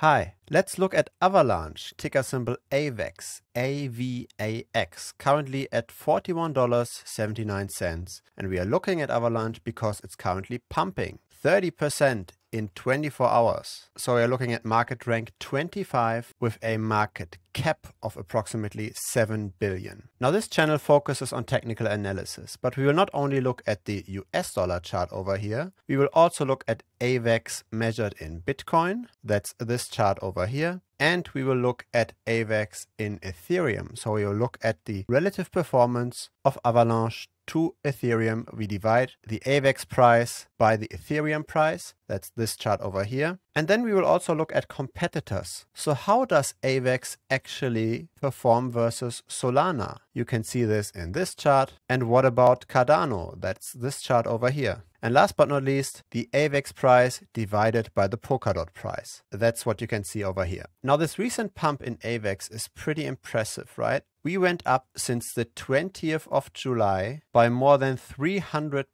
Hi, let's look at Avalanche, ticker symbol AVAX, AVAX, currently at $41.79. And we are looking at Avalanche because it's currently pumping 30% in 24 hours. So we are looking at market rank 25 with a market cap of approximately 7 billion. Now this channel focuses on technical analysis, but we will not only look at the US dollar chart over here, we will also look at AVAX measured in Bitcoin, that's this chart over here, and we will look at AVAX in Ethereum. So we will look at the relative performance of Avalanche to Ethereum. We divide the AVAX price by the Ethereum price that's this chart over here. And then we will also look at competitors. So how does AVAX actually perform versus Solana? You can see this in this chart. And what about Cardano? That's this chart over here. And last but not least, the AVAX price divided by the Polkadot price. That's what you can see over here. Now this recent pump in AVAX is pretty impressive, right? We went up since the 20th of July by more than 300%.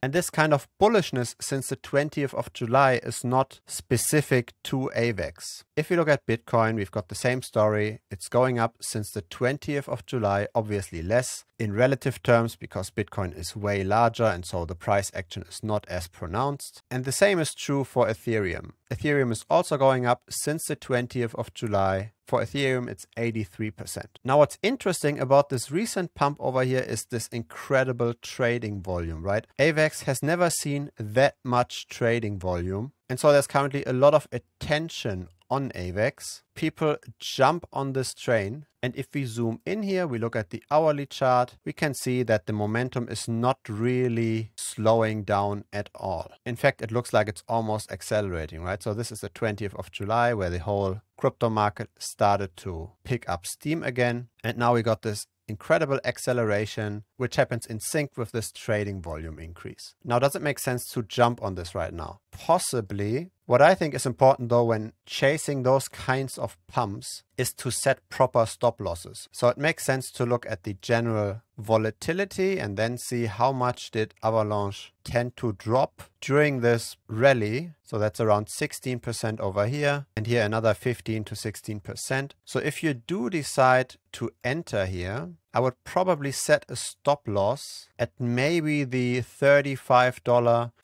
And this kind of bullishness since the 20th of July is not specific to AVAX. If we look at Bitcoin, we've got the same story. It's going up since the 20th of July, obviously less in relative terms because Bitcoin is way larger and so the price action is not as pronounced. And the same is true for Ethereum. Ethereum is also going up since the 20th of July. For Ethereum, it's 83%. Now, what's interesting about this recent pump over here is this incredible trading volume, right? AVAX has never seen that much trading volume and so there's currently a lot of attention on AVAX. People jump on this train. And if we zoom in here, we look at the hourly chart, we can see that the momentum is not really slowing down at all. In fact, it looks like it's almost accelerating, right? So this is the 20th of July where the whole crypto market started to pick up steam again. And now we got this incredible acceleration, which happens in sync with this trading volume increase. Now, does it make sense to jump on this right now? Possibly. What I think is important though when chasing those kinds of pumps is to set proper stop losses. So it makes sense to look at the general volatility and then see how much did Avalanche tend to drop during this rally. So that's around 16% over here and here another 15 to 16%. So if you do decide to enter here, I would probably set a stop loss at maybe the $35,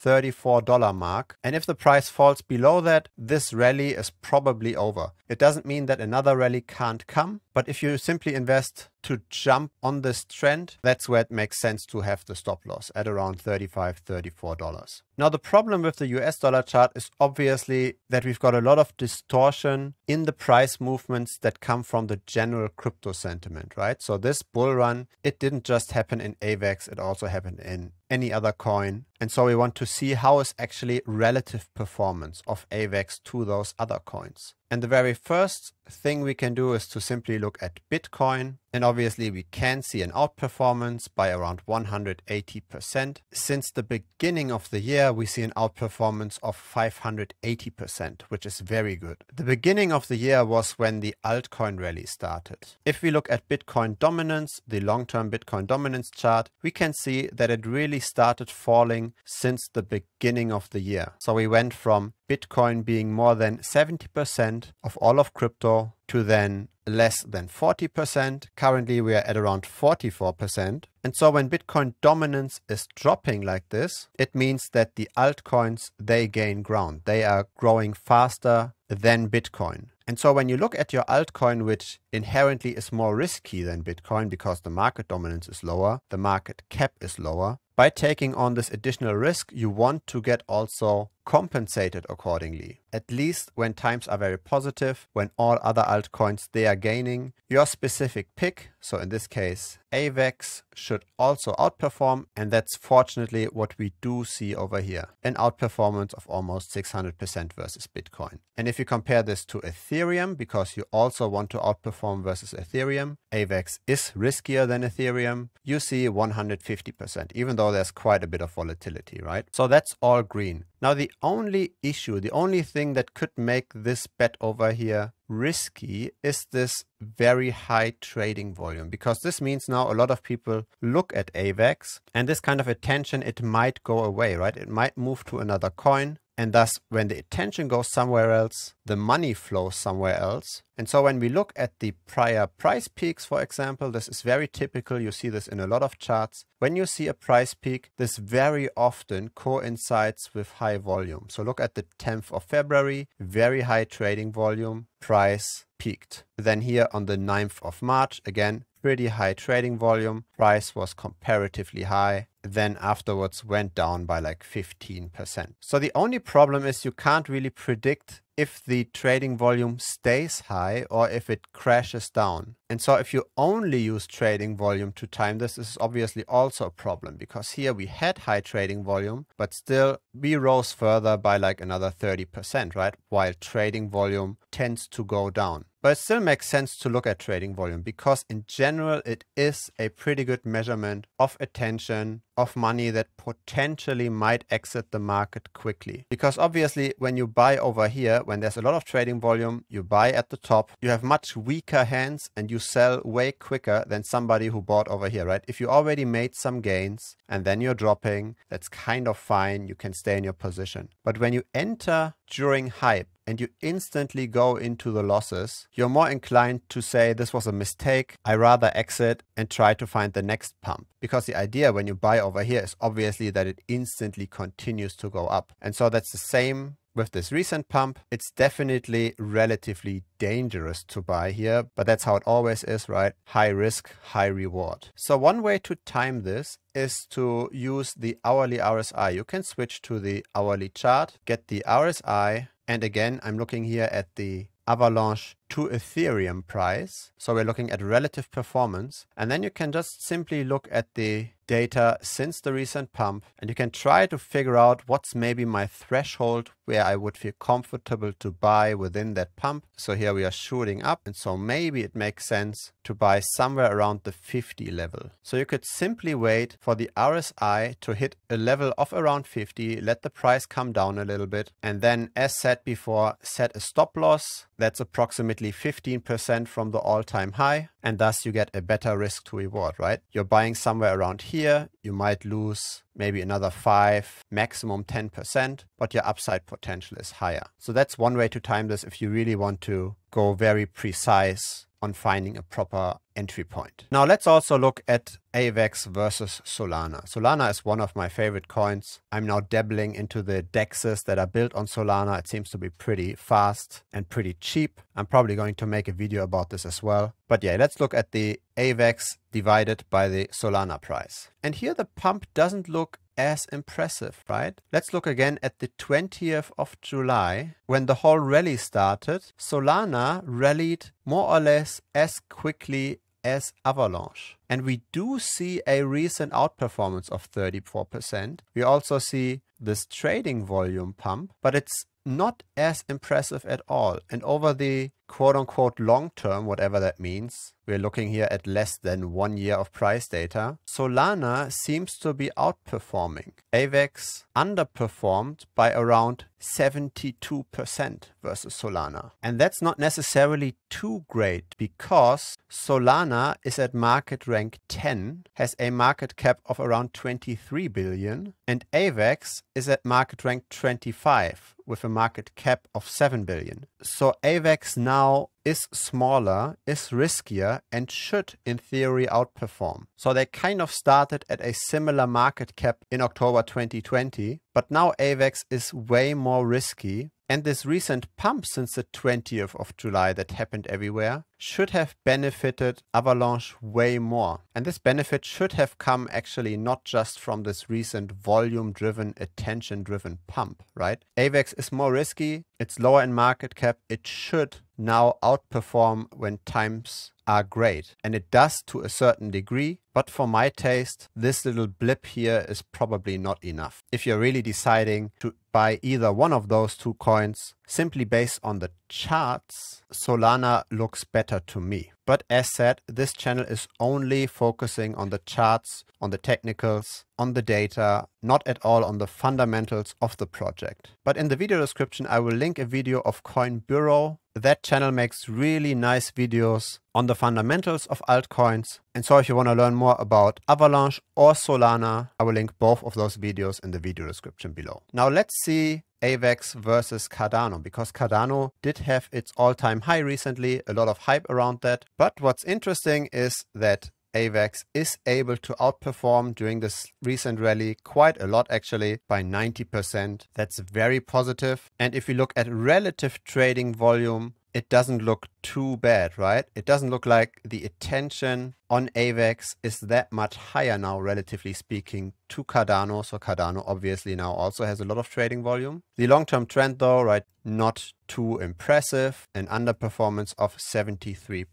$34 mark. And if the price falls below that, this rally is probably over. It doesn't mean that another rally can't come, but if you simply invest to jump on this trend, that's where it makes sense to have the stop loss at around $35, $34. Now, the problem with the US dollar chart is obviously that we've got a lot of distortion in the price movements that come from the general crypto sentiment, right? So this bull run, it didn't just happen in AVAX, it also happened in any other coin. And so we want to see how is actually relative performance of AVAX to those other coins. And the very first thing we can do is to simply look at Bitcoin and obviously we can see an outperformance by around 180%. Since the beginning of the year, we see an outperformance of 580%, which is very good. The beginning of the year was when the altcoin rally started. If we look at Bitcoin dominance, the long-term Bitcoin dominance chart, we can see that it really started falling since the beginning of the year. So we went from Bitcoin being more than 70% of all of crypto to then less than 40%. Currently, we are at around 44%. And so when Bitcoin dominance is dropping like this, it means that the altcoins, they gain ground. They are growing faster than Bitcoin. And so when you look at your altcoin, which inherently is more risky than Bitcoin because the market dominance is lower, the market cap is lower, by taking on this additional risk, you want to get also compensated accordingly, at least when times are very positive, when all other altcoins they are gaining. Your specific pick, so in this case AVAX, should also outperform and that's fortunately what we do see over here, an outperformance of almost 600% versus Bitcoin. And if you compare this to Ethereum, because you also want to outperform versus Ethereum, AVAX is riskier than Ethereum, you see 150%, even though there's quite a bit of volatility, right? So that's all green. Now the only issue, the only thing that could make this bet over here risky is this very high trading volume because this means now a lot of people look at AVAX and this kind of attention, it might go away, right? It might move to another coin and thus, when the attention goes somewhere else, the money flows somewhere else. And so when we look at the prior price peaks, for example, this is very typical. You see this in a lot of charts. When you see a price peak, this very often coincides with high volume. So look at the 10th of February, very high trading volume, price peaked. Then here on the 9th of March, again, pretty high trading volume. Price was comparatively high, then afterwards went down by like 15%. So the only problem is you can't really predict if the trading volume stays high or if it crashes down. And so if you only use trading volume to time this, this is obviously also a problem because here we had high trading volume, but still we rose further by like another 30%, right? While trading volume tends to go down. But it still makes sense to look at trading volume because, in general, it is a pretty good measurement of attention, of money that potentially might exit the market quickly. Because obviously, when you buy over here, when there's a lot of trading volume, you buy at the top, you have much weaker hands and you sell way quicker than somebody who bought over here, right? If you already made some gains and then you're dropping, that's kind of fine. You can stay in your position. But when you enter during hype and you instantly go into the losses, you're more inclined to say this was a mistake, I rather exit and try to find the next pump. Because the idea when you buy over here is obviously that it instantly continues to go up. And so that's the same with this recent pump, it's definitely relatively dangerous to buy here, but that's how it always is, right? High risk, high reward. So one way to time this is to use the hourly RSI. You can switch to the hourly chart, get the RSI, and again, I'm looking here at the Avalanche to Ethereum price. So we're looking at relative performance. And then you can just simply look at the data since the recent pump and you can try to figure out what's maybe my threshold where I would feel comfortable to buy within that pump. So here we are shooting up and so maybe it makes sense to buy somewhere around the 50 level. So you could simply wait for the RSI to hit a level of around 50, let the price come down a little bit and then as said before, set a stop loss that's approximately 15% from the all-time high and thus you get a better risk to reward, right? You're buying somewhere around here here, you might lose maybe another 5, maximum 10%, but your upside potential is higher. So that's one way to time this if you really want to go very precise on finding a proper entry point. Now let's also look at AVAX versus Solana. Solana is one of my favorite coins. I'm now dabbling into the dexes that are built on Solana. It seems to be pretty fast and pretty cheap. I'm probably going to make a video about this as well. But yeah, let's look at the AVAX divided by the Solana price. And here the pump doesn't look as impressive, right? Let's look again at the 20th of July when the whole rally started. Solana rallied more or less as quickly as Avalanche. And we do see a recent outperformance of 34%. We also see this trading volume pump, but it's not as impressive at all. And over the quote unquote long term, whatever that means, we're looking here at less than one year of price data, Solana seems to be outperforming. AVEX underperformed by around 72% versus Solana. And that's not necessarily too great because Solana is at market rank 10, has a market cap of around 23 billion, and AVEX is at market rank 25 with a market cap of 7 billion. So AVAX now is smaller, is riskier, and should, in theory, outperform. So they kind of started at a similar market cap in October 2020, but now AVAX is way more risky and this recent pump since the 20th of July that happened everywhere should have benefited Avalanche way more. And this benefit should have come actually not just from this recent volume driven, attention driven pump, right? AVEX is more risky, it's lower in market cap, it should now outperform when times are great. And it does to a certain degree, but for my taste, this little blip here is probably not enough. If you're really deciding to buy either one of those two coins, simply based on the charts, Solana looks better to me. But as said, this channel is only focusing on the charts, on the technicals, on the data, not at all on the fundamentals of the project. But in the video description, I will link a video of Coin Bureau that channel makes really nice videos on the fundamentals of altcoins. And so if you want to learn more about Avalanche or Solana, I will link both of those videos in the video description below. Now let's see AVAX versus Cardano because Cardano did have its all time high recently, a lot of hype around that. But what's interesting is that AVAX is able to outperform during this recent rally quite a lot actually by 90%. That's very positive. And if you look at relative trading volume, it doesn't look too bad, right? It doesn't look like the attention on AVAX is that much higher now, relatively speaking, to Cardano. So Cardano obviously now also has a lot of trading volume. The long-term trend though, right, not too impressive, an underperformance of 73%.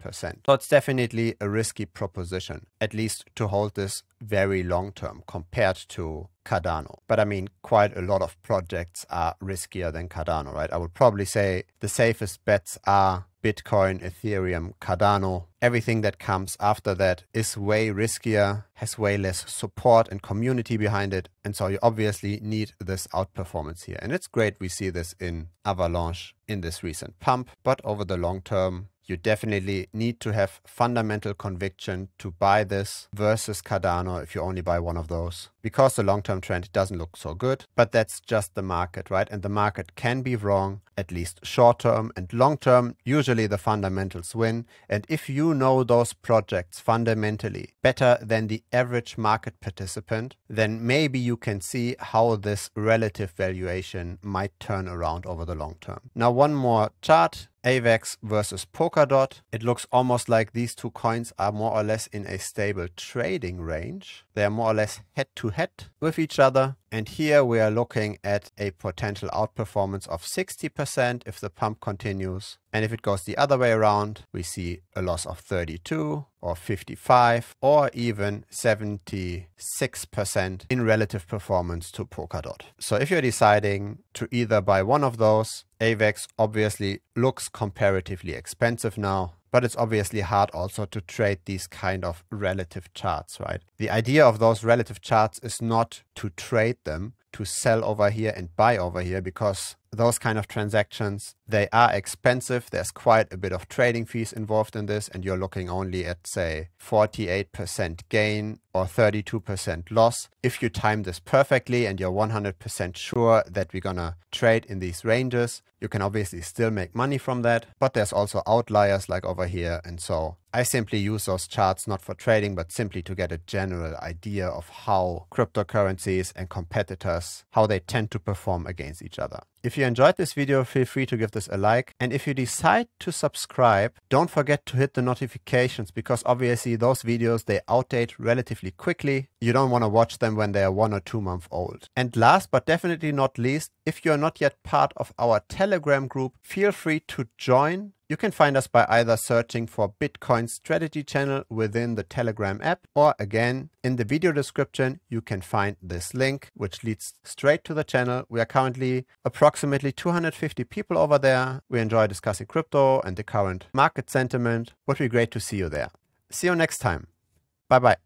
So it's definitely a risky proposition, at least to hold this very long-term compared to Cardano. But I mean, quite a lot of projects are riskier than Cardano, right? I would probably say the safest bets are Bitcoin, Ethereum, Cardano. Everything that comes after that is way riskier, has way less support and community behind it. And so you obviously need this outperformance here. And it's great we see this in Avalanche in this recent pump, but over the long term, you definitely need to have fundamental conviction to buy this versus Cardano if you only buy one of those because the long-term trend doesn't look so good, but that's just the market, right? And the market can be wrong, at least short-term and long-term. Usually the fundamentals win. And if you know those projects fundamentally better than the average market participant, then maybe you can see how this relative valuation might turn around over the long term. Now, one more chart. AVAX versus Polkadot. It looks almost like these two coins are more or less in a stable trading range. They are more or less head to head with each other. And here we are looking at a potential outperformance of 60% if the pump continues. And if it goes the other way around, we see a loss of 32 or 55 or even 76% in relative performance to Polkadot. So if you're deciding to either buy one of those, AVEX obviously looks comparatively expensive now but it's obviously hard also to trade these kind of relative charts, right? The idea of those relative charts is not to trade them, to sell over here and buy over here, because those kind of transactions, they are expensive. There's quite a bit of trading fees involved in this, and you're looking only at, say, 48% gain or 32% loss. If you time this perfectly and you're 100% sure that we're gonna trade in these ranges, you can obviously still make money from that, but there's also outliers like over here. And so I simply use those charts not for trading, but simply to get a general idea of how cryptocurrencies and competitors, how they tend to perform against each other. If you enjoyed this video, feel free to give this a like. And if you decide to subscribe, don't forget to hit the notifications because obviously those videos, they outdate relatively quickly. You don't want to watch them when they are one or two months old. And last but definitely not least, if you're not yet part of our Telegram group, feel free to join you can find us by either searching for Bitcoin Strategy Channel within the Telegram app, or again, in the video description, you can find this link, which leads straight to the channel. We are currently approximately 250 people over there. We enjoy discussing crypto and the current market sentiment. Would be great to see you there. See you next time. Bye bye.